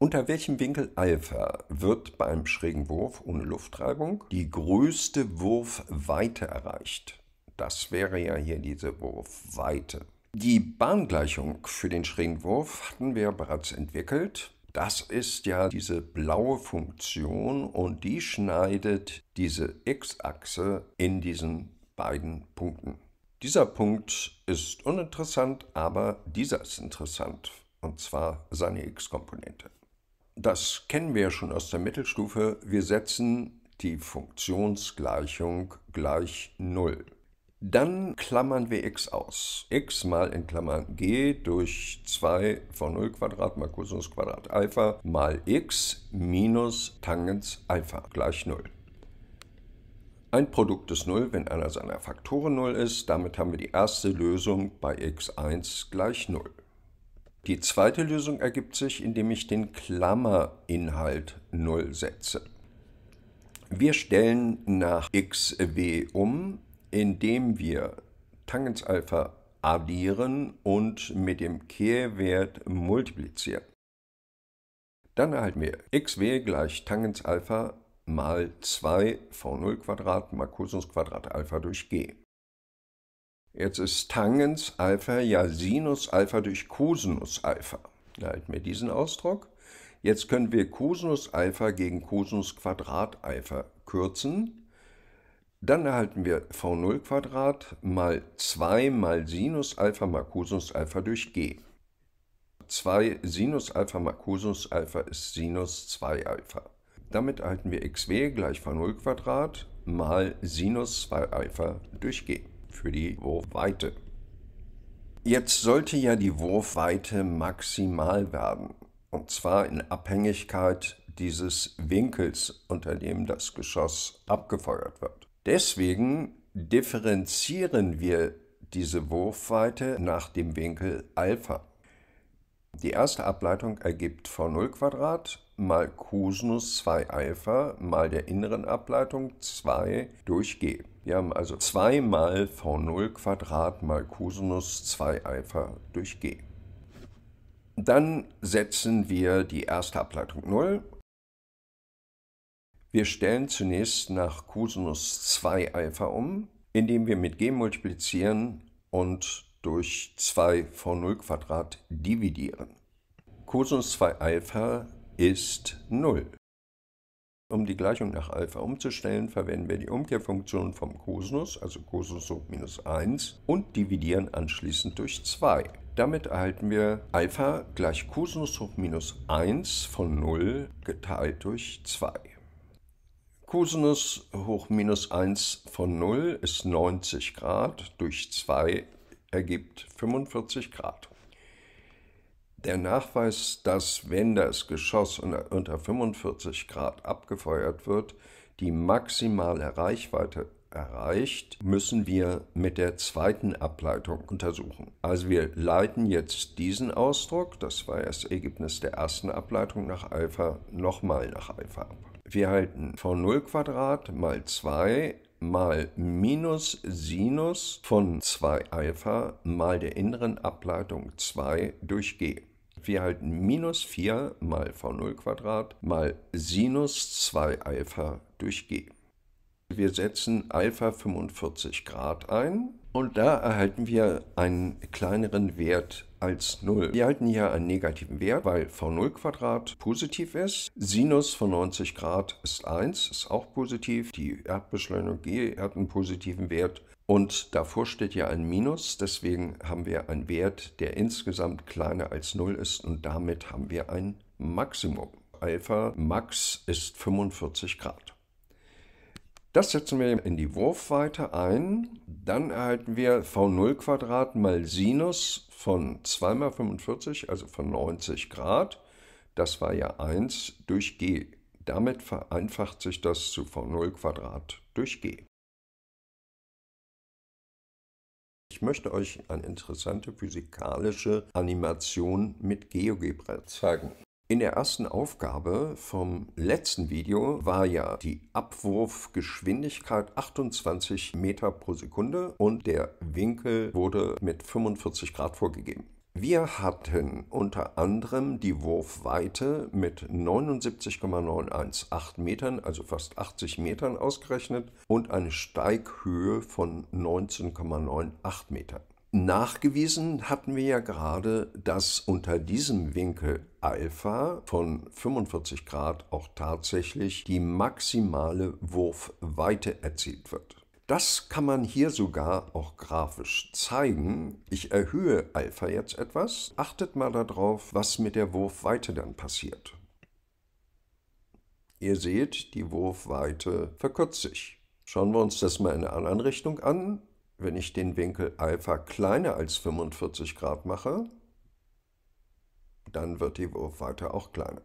Unter welchem Winkel Alpha wird beim schrägen Wurf ohne Luftreibung die größte Wurfweite erreicht? Das wäre ja hier diese Wurfweite. Die Bahngleichung für den schrägen Wurf hatten wir bereits entwickelt. Das ist ja diese blaue Funktion und die schneidet diese x-Achse in diesen beiden Punkten. Dieser Punkt ist uninteressant, aber dieser ist interessant, und zwar seine x-Komponente das kennen wir ja schon aus der Mittelstufe, wir setzen die Funktionsgleichung gleich 0. Dann klammern wir x aus. x mal in Klammern g durch 2 von 0 Quadrat mal Cosinus Quadrat Alpha mal x minus Tangens Alpha gleich 0. Ein Produkt ist 0, wenn einer seiner Faktoren 0 ist. Damit haben wir die erste Lösung bei x1 gleich 0. Die zweite Lösung ergibt sich, indem ich den Klammerinhalt 0 setze. Wir stellen nach xw um, indem wir Tangensalpha addieren und mit dem Kehrwert multiplizieren. Dann erhalten wir xw gleich Tangensalpha mal 2 v0 Quadrat mal Cosinus Alpha durch g. Jetzt ist Tangens Alpha ja Sinus Alpha durch Cosinus Alpha. Halt mir diesen Ausdruck. Jetzt können wir Cosinus Alpha gegen Cosinus Quadrat Alpha kürzen. Dann erhalten wir V0 Quadrat mal 2 mal Sinus Alpha mal Cosinus Alpha durch G. 2 Sinus Alpha mal Cosinus Alpha ist Sinus 2 Alpha. Damit erhalten wir xw gleich V0 Quadrat mal Sinus 2 Alpha durch G für die Wurfweite. Jetzt sollte ja die Wurfweite maximal werden, und zwar in Abhängigkeit dieses Winkels, unter dem das Geschoss abgefeuert wird. Deswegen differenzieren wir diese Wurfweite nach dem Winkel Alpha. Die erste Ableitung ergibt V0 Quadrat mal Cosinus 2 Alpha mal der inneren Ableitung 2 durch G. Wir haben also 2 mal V0 Quadrat mal Cosinus 2 Alpha durch G. Dann setzen wir die erste Ableitung 0. Wir stellen zunächst nach Cosinus 2 Alpha um, indem wir mit G multiplizieren und durch 2 V0 Quadrat dividieren. Cosinus 2 Alpha ist 0. Um die Gleichung nach Alpha umzustellen, verwenden wir die Umkehrfunktion vom Kosinus, also Kosinus hoch minus 1, und dividieren anschließend durch 2. Damit erhalten wir Alpha gleich Kosinus hoch minus 1 von 0 geteilt durch 2. Cosinus hoch minus 1 von 0 ist 90 Grad, durch 2 ergibt 45 Grad. Der Nachweis, dass, wenn das Geschoss unter 45 Grad abgefeuert wird, die maximale Reichweite erreicht, müssen wir mit der zweiten Ableitung untersuchen. Also wir leiten jetzt diesen Ausdruck, das war das Ergebnis der ersten Ableitung nach Alpha, nochmal nach Alpha ab. Wir halten V0 Quadrat mal 2 mal Minus Sinus von 2 Alpha mal der inneren Ableitung 2 durch g. Wir halten minus 4 mal v0 Quadrat mal Sinus 2 Alpha durch g. Wir setzen Alpha 45 Grad ein und da erhalten wir einen kleineren Wert als 0. Wir halten hier einen negativen Wert, weil v0 Quadrat positiv ist. Sinus von 90 Grad ist 1, ist auch positiv. Die Erdbeschleunigung G hat einen positiven Wert. Und davor steht ja ein Minus, deswegen haben wir einen Wert, der insgesamt kleiner als 0 ist und damit haben wir ein Maximum. Alpha Max ist 45 Grad. Das setzen wir in die Wurfweite ein. Dann erhalten wir V0 Quadrat mal Sinus von 2 mal 45, also von 90 Grad. Das war ja 1 durch g. Damit vereinfacht sich das zu V0 Quadrat durch g. Ich möchte euch eine interessante physikalische Animation mit GeoGebra zeigen. In der ersten Aufgabe vom letzten Video war ja die Abwurfgeschwindigkeit 28 Meter pro Sekunde und der Winkel wurde mit 45 Grad vorgegeben. Wir hatten unter anderem die Wurfweite mit 79,918 Metern, also fast 80 Metern ausgerechnet und eine Steighöhe von 19,98 Metern. Nachgewiesen hatten wir ja gerade, dass unter diesem Winkel Alpha von 45 Grad auch tatsächlich die maximale Wurfweite erzielt wird. Das kann man hier sogar auch grafisch zeigen. Ich erhöhe Alpha jetzt etwas. Achtet mal darauf, was mit der Wurfweite dann passiert. Ihr seht, die Wurfweite verkürzt sich. Schauen wir uns das mal in einer anderen Richtung an wenn ich den Winkel Alpha kleiner als 45 Grad mache, dann wird die Wurfweite auch kleiner.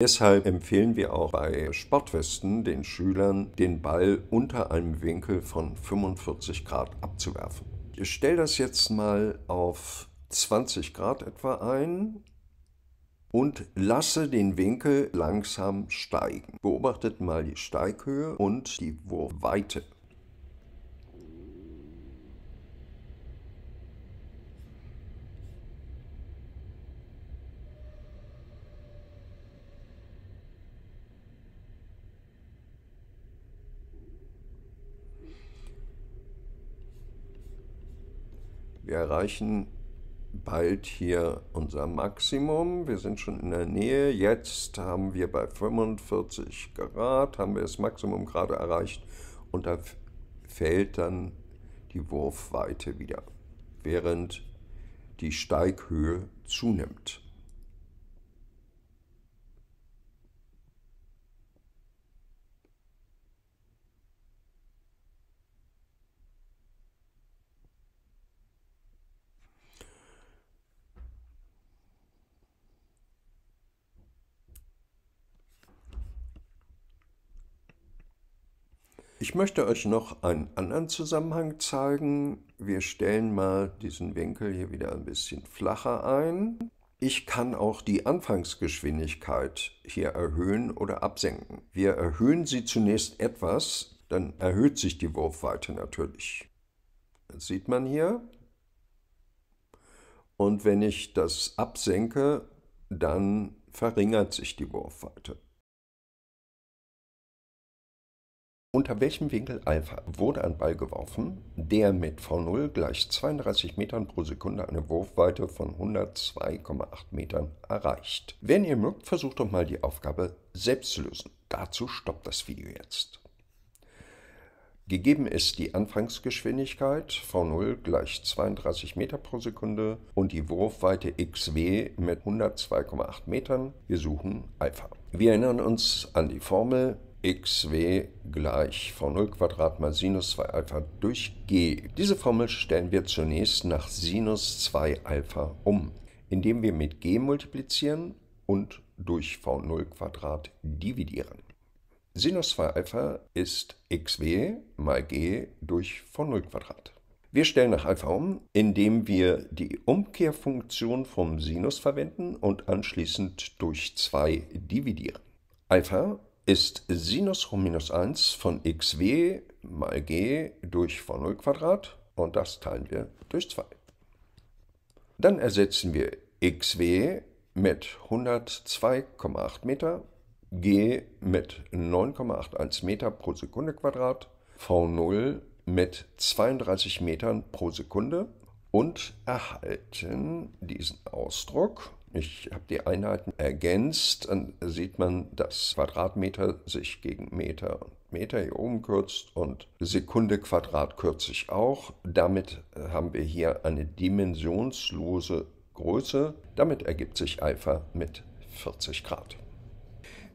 Deshalb empfehlen wir auch bei Sportwesten den Schülern, den Ball unter einem Winkel von 45 Grad abzuwerfen. Ich stelle das jetzt mal auf 20 Grad etwa ein und lasse den Winkel langsam steigen. Beobachtet mal die Steighöhe und die Wurfweite. Wir erreichen bald hier unser Maximum. Wir sind schon in der Nähe. Jetzt haben wir bei 45 Grad, haben wir das Maximum gerade erreicht und da fällt dann die Wurfweite wieder, während die Steighöhe zunimmt. Ich möchte euch noch einen anderen Zusammenhang zeigen. Wir stellen mal diesen Winkel hier wieder ein bisschen flacher ein. Ich kann auch die Anfangsgeschwindigkeit hier erhöhen oder absenken. Wir erhöhen sie zunächst etwas, dann erhöht sich die Wurfweite natürlich. Das sieht man hier. Und wenn ich das absenke, dann verringert sich die Wurfweite. Unter welchem Winkel Alpha wurde ein Ball geworfen, der mit V0 gleich 32 Metern pro Sekunde eine Wurfweite von 102,8 Metern erreicht? Wenn ihr mögt, versucht doch mal die Aufgabe selbst zu lösen. Dazu stoppt das Video jetzt. Gegeben ist die Anfangsgeschwindigkeit V0 gleich 32 Meter pro Sekunde und die Wurfweite xw mit 102,8 Metern. Wir suchen Alpha. Wir erinnern uns an die Formel xw gleich v0 Quadrat mal Sinus 2 Alpha durch g. Diese Formel stellen wir zunächst nach Sinus 2 Alpha um, indem wir mit g multiplizieren und durch v0 Quadrat dividieren. Sinus 2 Alpha ist xw mal g durch v0 Quadrat. Wir stellen nach Alpha um, indem wir die Umkehrfunktion vom Sinus verwenden und anschließend durch 2 dividieren. Alpha ist Sinus rum minus 1 von xw mal g durch v0 Quadrat und das teilen wir durch 2. Dann ersetzen wir xw mit 102,8 Meter, g mit 9,81 Meter pro Sekunde Quadrat, v0 mit 32 Metern pro Sekunde und erhalten diesen Ausdruck ich habe die Einheiten ergänzt, dann sieht man, dass Quadratmeter sich gegen Meter und Meter hier oben kürzt und Sekunde Quadrat kürze ich auch. Damit haben wir hier eine dimensionslose Größe. Damit ergibt sich Alpha mit 40 Grad.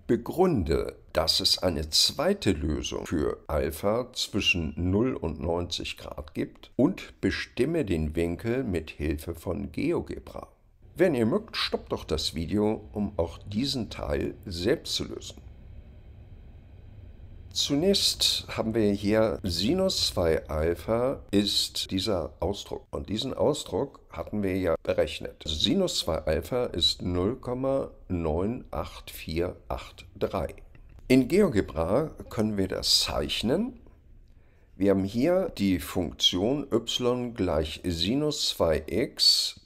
Begründe, dass es eine zweite Lösung für Alpha zwischen 0 und 90 Grad gibt und bestimme den Winkel mit Hilfe von GeoGebra. Wenn ihr mögt, stoppt doch das Video, um auch diesen Teil selbst zu lösen. Zunächst haben wir hier Sinus 2 Alpha ist dieser Ausdruck. Und diesen Ausdruck hatten wir ja berechnet. Sinus 2 Alpha ist 0,98483. In GeoGebra können wir das zeichnen. Wir haben hier die Funktion y gleich Sinus 2x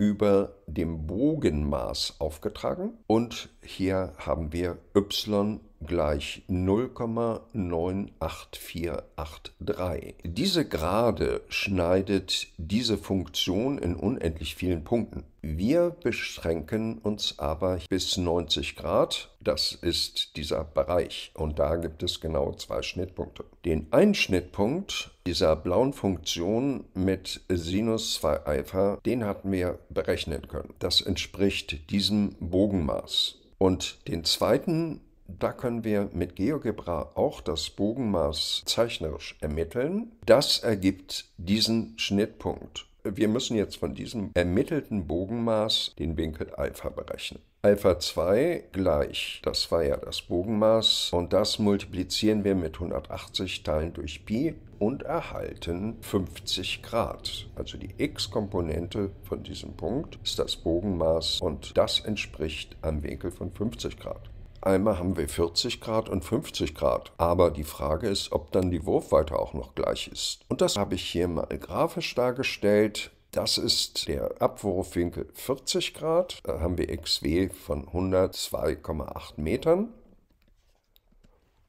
über dem Bogenmaß aufgetragen und hier haben wir y gleich 0,98483. Diese Gerade schneidet diese Funktion in unendlich vielen Punkten. Wir beschränken uns aber bis 90 Grad, das ist dieser Bereich und da gibt es genau zwei Schnittpunkte. Den einen Schnittpunkt dieser blauen Funktion mit Sinus 2 Alpha, den hatten wir berechnen können. Das entspricht diesem Bogenmaß. Und den zweiten da können wir mit GeoGebra auch das Bogenmaß zeichnerisch ermitteln. Das ergibt diesen Schnittpunkt. Wir müssen jetzt von diesem ermittelten Bogenmaß den Winkel Alpha berechnen. Alpha 2 gleich, das war ja das Bogenmaß, und das multiplizieren wir mit 180 teilen durch Pi und erhalten 50 Grad. Also die x-Komponente von diesem Punkt ist das Bogenmaß und das entspricht einem Winkel von 50 Grad. Einmal haben wir 40 Grad und 50 Grad. Aber die Frage ist, ob dann die Wurfweite auch noch gleich ist. Und das habe ich hier mal grafisch dargestellt. Das ist der Abwurfwinkel 40 Grad. Da haben wir XW von 102,8 Metern.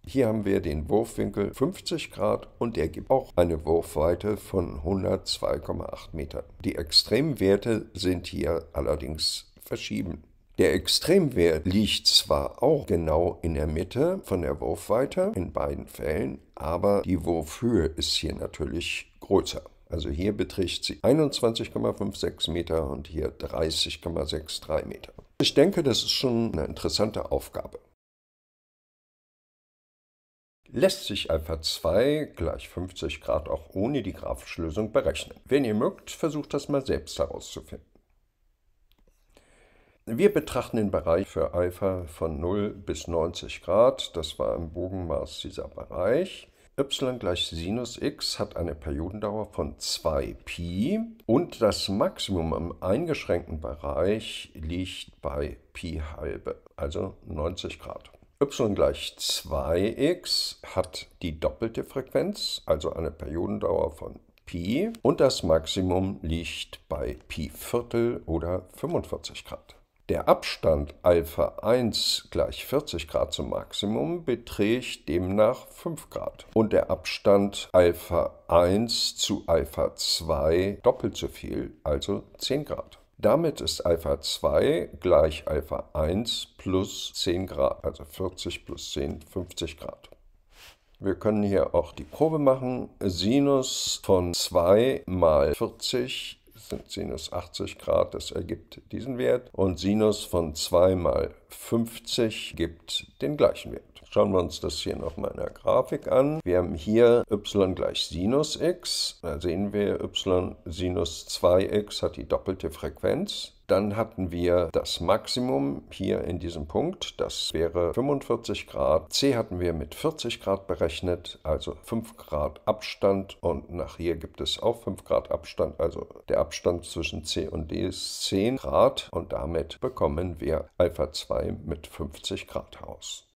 Hier haben wir den Wurfwinkel 50 Grad und der gibt auch eine Wurfweite von 102,8 Metern. Die Extremwerte sind hier allerdings verschieben. Der Extremwert liegt zwar auch genau in der Mitte von der Wurfweite in beiden Fällen, aber die Wurfhöhe ist hier natürlich größer. Also hier beträgt sie 21,56 Meter und hier 30,63 Meter. Ich denke, das ist schon eine interessante Aufgabe. Lässt sich Alpha 2 gleich 50 Grad auch ohne die grafische Lösung berechnen? Wenn ihr mögt, versucht das mal selbst herauszufinden. Wir betrachten den Bereich für Alpha von 0 bis 90 Grad. Das war im Bogenmaß dieser Bereich y gleich Sinus x hat eine Periodendauer von 2pi und das Maximum im eingeschränkten Bereich liegt bei pi halbe, also 90 Grad. y gleich 2x hat die doppelte Frequenz, also eine Periodendauer von pi und das Maximum liegt bei pi Viertel oder 45 Grad. Der Abstand Alpha 1 gleich 40 Grad zum Maximum beträgt demnach 5 Grad und der Abstand Alpha 1 zu Alpha 2 doppelt so viel, also 10 Grad. Damit ist Alpha 2 gleich Alpha 1 plus 10 Grad, also 40 plus 10, 50 Grad. Wir können hier auch die Probe machen. Sinus von 2 mal 40 Sinus 80 Grad, das ergibt diesen Wert. Und Sinus von 2 mal 50 gibt den gleichen Wert. Schauen wir uns das hier nochmal in der Grafik an. Wir haben hier y gleich Sinus x. Da sehen wir, y Sinus 2x hat die doppelte Frequenz. Dann hatten wir das Maximum hier in diesem Punkt, das wäre 45 Grad. C hatten wir mit 40 Grad berechnet, also 5 Grad Abstand und nach hier gibt es auch 5 Grad Abstand, also der Abstand zwischen C und D ist 10 Grad und damit bekommen wir Alpha 2 mit 50 Grad aus.